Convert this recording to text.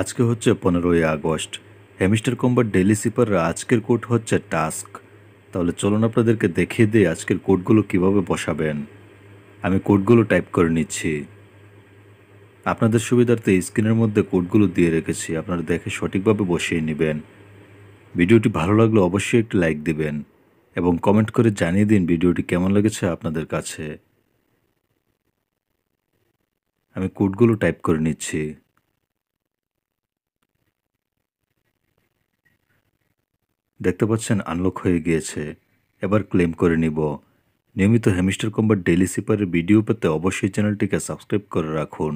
আজকে হচ্ছে পনেরোই আগস্ট হেমিস্টার কম্বার ডেলি সিপাররা আজকের কোট হচ্ছে টাস্ক তাহলে চলুন আপনাদেরকে দেখিয়ে দিই আজকের কোডগুলো কিভাবে বসাবেন আমি কোডগুলো টাইপ করে নিচ্ছি আপনাদের সুবিধার্থে স্ক্রিনের মধ্যে কোডগুলো দিয়ে রেখেছি আপনারা দেখে সঠিকভাবে বসিয়ে নেবেন ভিডিওটি ভালো লাগলে অবশ্যই একটি লাইক দিবেন এবং কমেন্ট করে জানিয়ে দিন ভিডিওটি কেমন লেগেছে আপনাদের কাছে আমি কোডগুলো টাইপ করে নিচ্ছি দেখতে পাচ্ছেন আনলক হয়ে গিয়েছে এবার ক্লেম করে নিব নিয়মিত হ্যামিস্টার কম্বার ডেলি সিপারের ভিডিও পেতে অবশ্যই চ্যানেলটিকে সাবস্ক্রাইব করে রাখুন